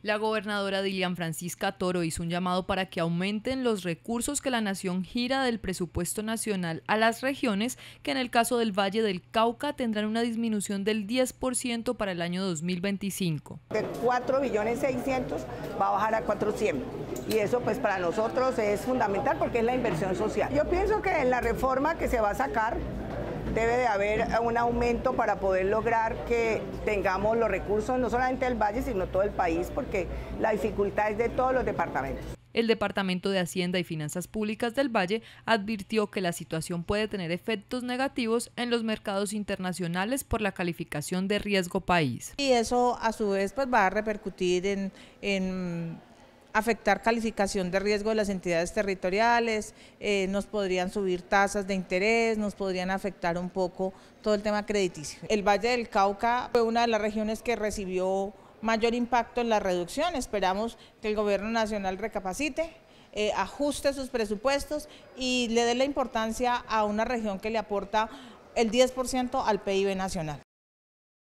La gobernadora Dilian Francisca Toro hizo un llamado para que aumenten los recursos que la nación gira del presupuesto nacional a las regiones, que en el caso del Valle del Cauca tendrán una disminución del 10% para el año 2025. De 4.600.000 va a bajar a 400 y eso pues para nosotros es fundamental porque es la inversión social. Yo pienso que en la reforma que se va a sacar debe de haber un aumento para poder lograr que tengamos los recursos, no solamente del Valle, sino todo el país, porque la dificultad es de todos los departamentos. El Departamento de Hacienda y Finanzas Públicas del Valle advirtió que la situación puede tener efectos negativos en los mercados internacionales por la calificación de riesgo país. Y eso a su vez pues, va a repercutir en afectar calificación de riesgo de las entidades territoriales, eh, nos podrían subir tasas de interés, nos podrían afectar un poco todo el tema crediticio. El Valle del Cauca fue una de las regiones que recibió mayor impacto en la reducción. Esperamos que el Gobierno Nacional recapacite, eh, ajuste sus presupuestos y le dé la importancia a una región que le aporta el 10% al PIB nacional.